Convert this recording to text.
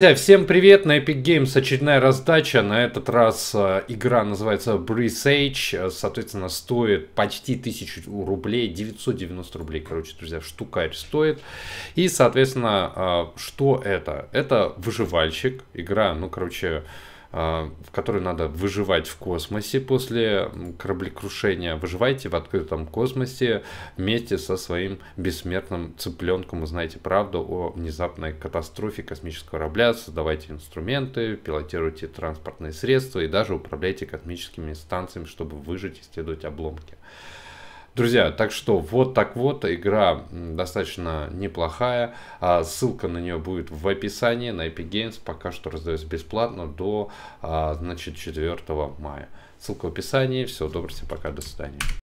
Друзья, всем привет! На Epic Games очередная раздача. На этот раз э, игра называется Breeze Age. Э, соответственно, стоит почти 1000 рублей. 990 рублей, короче, друзья, штукарь стоит. И, соответственно, э, что это? Это выживальщик. Игра, ну, короче, а, в которой надо выживать в космосе после кораблекрушения. Выживайте в открытом космосе вместе со своим бессмертным цыпленком. Узнайте правду о внезапной катастрофе космического корабля, создавайте инструменты, пилотируйте транспортные средства и даже управляйте космическими станциями, чтобы выжить и следовать обломки. Друзья, так что вот так вот, игра достаточно неплохая, а, ссылка на нее будет в описании на Epic Games, пока что раздается бесплатно до, а, значит, 4 мая. Ссылка в описании, всего доброго, всем пока, до свидания.